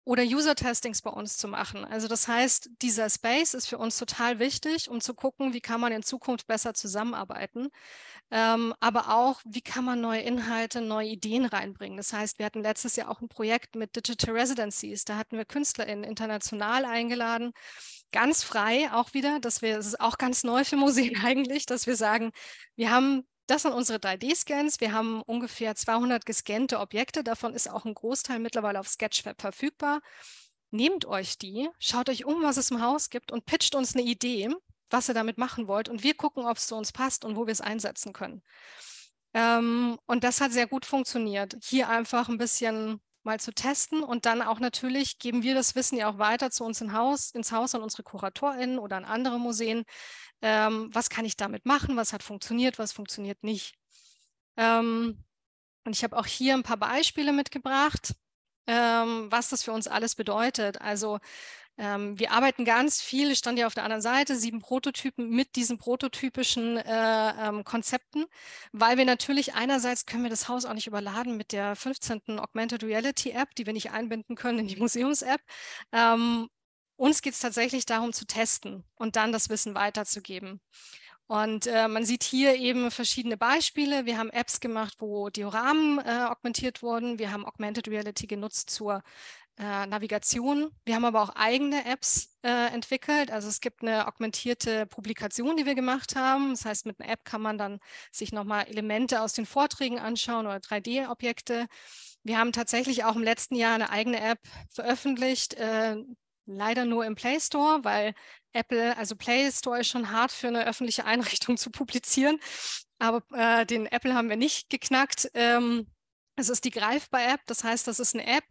oder User-Testings bei uns zu machen. Also das heißt, dieser Space ist für uns total wichtig, um zu gucken, wie kann man in Zukunft besser zusammenarbeiten, ähm, aber auch, wie kann man neue Inhalte, neue Ideen reinbringen. Das heißt, wir hatten letztes Jahr auch ein Projekt mit Digital Residencies, da hatten wir KünstlerInnen international eingeladen, ganz frei auch wieder, dass wir, es das ist auch ganz neu für Museen eigentlich, dass wir sagen, wir haben das sind unsere 3D-Scans. Wir haben ungefähr 200 gescannte Objekte. Davon ist auch ein Großteil mittlerweile auf Sketchfab verfügbar. Nehmt euch die, schaut euch um, was es im Haus gibt und pitcht uns eine Idee, was ihr damit machen wollt. Und wir gucken, ob es zu uns passt und wo wir es einsetzen können. Ähm, und das hat sehr gut funktioniert. Hier einfach ein bisschen mal zu testen und dann auch natürlich geben wir das Wissen ja auch weiter zu uns in Haus, ins Haus an unsere KuratorInnen oder an andere Museen, ähm, was kann ich damit machen, was hat funktioniert, was funktioniert nicht. Ähm, und ich habe auch hier ein paar Beispiele mitgebracht, ähm, was das für uns alles bedeutet. Also ähm, wir arbeiten ganz viel, ich stand ja auf der anderen Seite, sieben Prototypen mit diesen prototypischen äh, ähm, Konzepten, weil wir natürlich einerseits können wir das Haus auch nicht überladen mit der 15. Augmented Reality App, die wir nicht einbinden können in die Museums-App. Ähm, uns geht es tatsächlich darum zu testen und dann das Wissen weiterzugeben. Und äh, man sieht hier eben verschiedene Beispiele. Wir haben Apps gemacht, wo Dioramen äh, augmentiert wurden. Wir haben Augmented Reality genutzt zur äh, Navigation. Wir haben aber auch eigene Apps äh, entwickelt. Also es gibt eine augmentierte Publikation, die wir gemacht haben. Das heißt, mit einer App kann man dann sich nochmal Elemente aus den Vorträgen anschauen oder 3D-Objekte. Wir haben tatsächlich auch im letzten Jahr eine eigene App veröffentlicht, äh, leider nur im Play Store, weil Apple, also Play Store ist schon hart für eine öffentliche Einrichtung zu publizieren, aber äh, den Apple haben wir nicht geknackt. Ähm, es ist die Greifbar-App, das heißt, das ist eine App,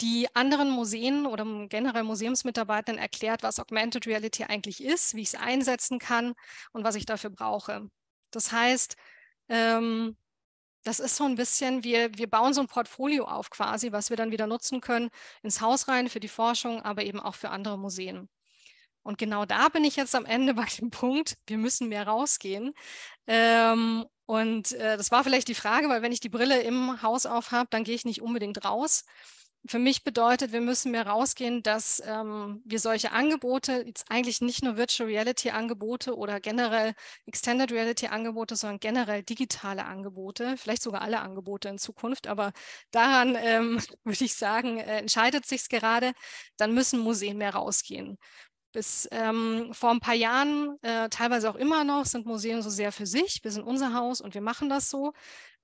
die anderen Museen oder generell Museumsmitarbeitern erklärt, was Augmented Reality eigentlich ist, wie ich es einsetzen kann und was ich dafür brauche. Das heißt, ähm, das ist so ein bisschen, wir, wir bauen so ein Portfolio auf quasi, was wir dann wieder nutzen können, ins Haus rein für die Forschung, aber eben auch für andere Museen. Und genau da bin ich jetzt am Ende bei dem Punkt, wir müssen mehr rausgehen. Ähm, und äh, das war vielleicht die Frage, weil wenn ich die Brille im Haus auf habe, dann gehe ich nicht unbedingt raus für mich bedeutet, wir müssen mehr rausgehen, dass ähm, wir solche Angebote, jetzt eigentlich nicht nur Virtual Reality Angebote oder generell Extended Reality Angebote, sondern generell digitale Angebote, vielleicht sogar alle Angebote in Zukunft, aber daran ähm, würde ich sagen, äh, entscheidet sich es gerade, dann müssen Museen mehr rausgehen. Bis ähm, vor ein paar Jahren, äh, teilweise auch immer noch, sind Museen so sehr für sich. Wir sind unser Haus und wir machen das so.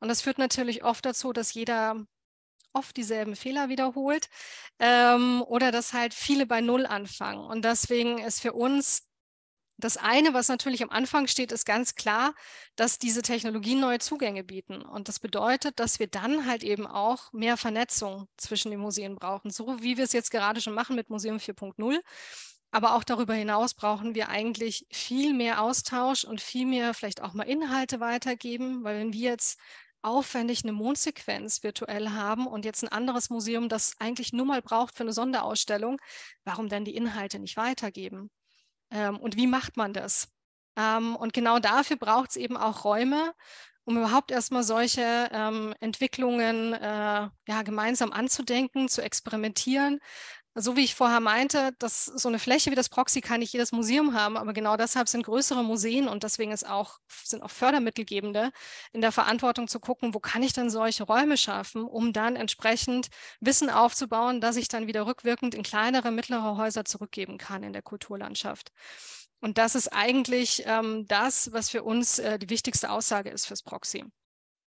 Und das führt natürlich oft dazu, dass jeder oft dieselben Fehler wiederholt ähm, oder dass halt viele bei Null anfangen. Und deswegen ist für uns das eine, was natürlich am Anfang steht, ist ganz klar, dass diese Technologien neue Zugänge bieten. Und das bedeutet, dass wir dann halt eben auch mehr Vernetzung zwischen den Museen brauchen, so wie wir es jetzt gerade schon machen mit Museum 4.0. Aber auch darüber hinaus brauchen wir eigentlich viel mehr Austausch und viel mehr vielleicht auch mal Inhalte weitergeben, weil wenn wir jetzt aufwendig eine Mondsequenz virtuell haben und jetzt ein anderes Museum, das eigentlich nur mal braucht für eine Sonderausstellung, warum denn die Inhalte nicht weitergeben? Ähm, und wie macht man das? Ähm, und genau dafür braucht es eben auch Räume, um überhaupt erstmal solche ähm, Entwicklungen äh, ja, gemeinsam anzudenken, zu experimentieren so wie ich vorher meinte, dass so eine Fläche wie das Proxy kann nicht jedes Museum haben, aber genau deshalb sind größere Museen und deswegen ist auch, sind auch Fördermittelgebende in der Verantwortung zu gucken, wo kann ich denn solche Räume schaffen, um dann entsprechend Wissen aufzubauen, dass ich dann wieder rückwirkend in kleinere, mittlere Häuser zurückgeben kann in der Kulturlandschaft. Und das ist eigentlich ähm, das, was für uns äh, die wichtigste Aussage ist fürs Proxy.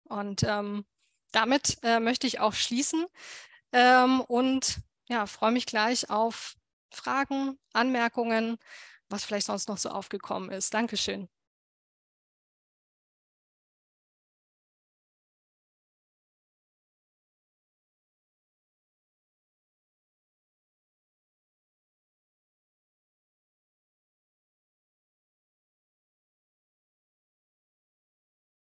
Und ähm, damit äh, möchte ich auch schließen ähm, und ja, freue mich gleich auf Fragen, Anmerkungen, was vielleicht sonst noch so aufgekommen ist. Dankeschön.